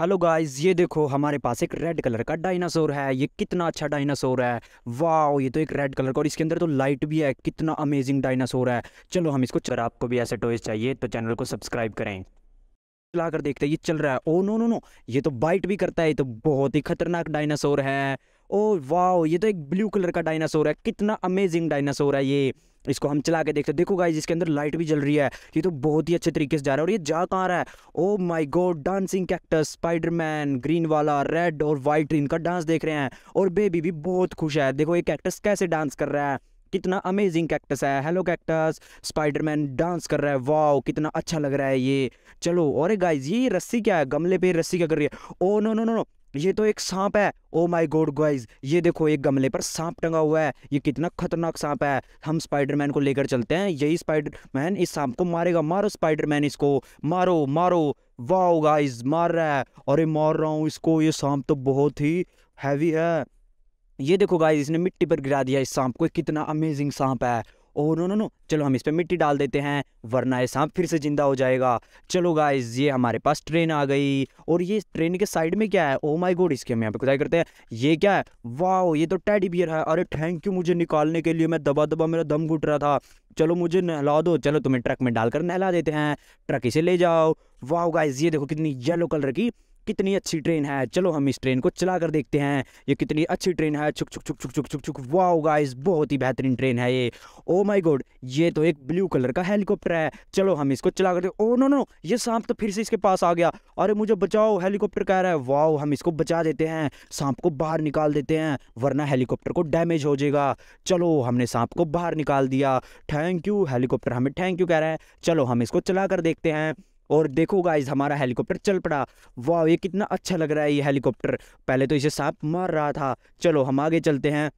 hello guys ये देखो हमारे पास एक रेड कलर का डायनासोर है ये कितना अच्छा डायनासोर है वाह ये तो एक रेड कलर का और इसके अंदर तो लाइट भी है कितना अमेजिंग डायनासोर है चलो हम इसको चल आपको भी ऐसे टॉयज चाहिए तो चैनल को सब्सक्राइब करें चला कर देखते हैं ये चल रहा है ओ नो नो नो ये तो बाइट भी करता है ये तो बहुत ही खतरनाक डायनासोर है ओ वाह ये तो एक ब्लू कलर का डायनासोर है कितना अमेजिंग डायनासोर है ये इसको हम चला के देखते हैं देखो गाइज इसके अंदर लाइट भी जल रही है ये तो बहुत ही अच्छे तरीके से जा रहा है और ये जा कहाँ रहा है oh my God dancing cactus Spiderman green वाला रेड और वाइट इनका डांस देख रहे हैं और बेबी भी बहुत खुश है देखो ये कैक्टस कैसे डांस कर रहा है कितना अमेजिंग कैक्टस है हेलो कैक्टस स्पाइडरमैन डांस कर रहा है वाह कितना अच्छा लग रहा है ये चलो और गाइज ये रस्सी क्या है गमले पे रस्सी क्या कर रही है oh no no no no ये तो एक सांप है ओ माय गॉड गाइस ये देखो एक गमले पर सांप टंगा हुआ है ये कितना खतरनाक सांप है हम स्पाइडरमैन को लेकर चलते हैं यही स्पाइडरमैन इस सांप को मारेगा मारो स्पाइडरमैन इसको मारो मारो वाह गाइस मार रहा है अरे मार रहा हूँ इसको ये सांप तो बहुत ही हैवी है ये देखो गाइज इसने मिट्टी पर गिरा दिया इस सांप को कितना अमेजिंग सांप है ओ नो नो नो चलो हम इस पर मिट्टी डाल देते हैं वरना ये सांप फिर से ज़िंदा हो जाएगा चलो गाइज ये हमारे पास ट्रेन आ गई और ये ट्रेन के साइड में क्या है ओ माई गोड इसके हम यहाँ पे खुदाई करते हैं ये क्या है वाह ये तो टैडी बियर है अरे थैंक यू मुझे निकालने के लिए मैं दबा दबा मेरा दम घुट रहा था चलो मुझे नहला दो चलो तुम्हें ट्रक में डालकर नहला देते हैं ट्रक इसे ले जाओ वाह गाइज ये देखो कितनी येलो कलर की कितनी अच्छी ट्रेन है चलो हम इस ट्रेन को चला कर देखते हैं ये कितनी अच्छी ट्रेन है छुक छुक छुक छुक छुक छुक छुक वाह गाइस बहुत ही बेहतरीन ट्रेन है ये ओ माय गॉड ये तो एक ब्लू कलर का हेलीकॉप्टर है चलो हम इसको चला कर ओ नो नो ये सांप तो फिर से इसके पास आ गया अरे मुझे बचाओ हेलीकॉप्टर कह रहा है वाह हम इसको बचा देते हैं सांप को बाहर निकाल देते हैं वरना हेलीकॉप्टर को डैमेज हो जाएगा चलो हमने सांप को बाहर निकाल दिया थैंक यू हेलीकॉप्टर हमें थैंक यू कह रहा है चलो हम इसको चला कर देखते हैं और देखो गाइज हमारा हेलीकॉप्टर चल पड़ा वाह ये कितना अच्छा लग रहा है ये हेलीकॉप्टर पहले तो इसे सांप मार रहा था चलो हम आगे चलते हैं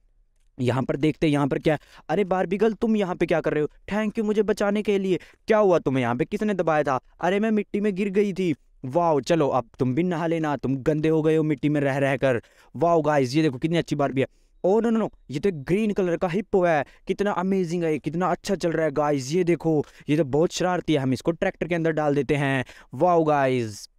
यहाँ पर देखते यहाँ पर क्या अरे गल तुम यहाँ पे क्या कर रहे हो थैंक यू मुझे बचाने के लिए क्या हुआ तुम्हें यहाँ पे किसने दबाया था अरे मैं मिट्टी में गिर गई थी वाह चलो अब तुम भी नहा लेना तुम गंदे हो गए हो मिट्टी में रह रह कर वाह गाइस ये देखो कितनी अच्छी बारबी है ओ नो नो नो ये तो ग्रीन कलर का हिप्पो है कितना अमेजिंग है कितना अच्छा चल रहा है गाइज ये देखो ये तो बहुत शरारती है हम इसको ट्रैक्टर के अंदर डाल देते हैं वाओ गाइज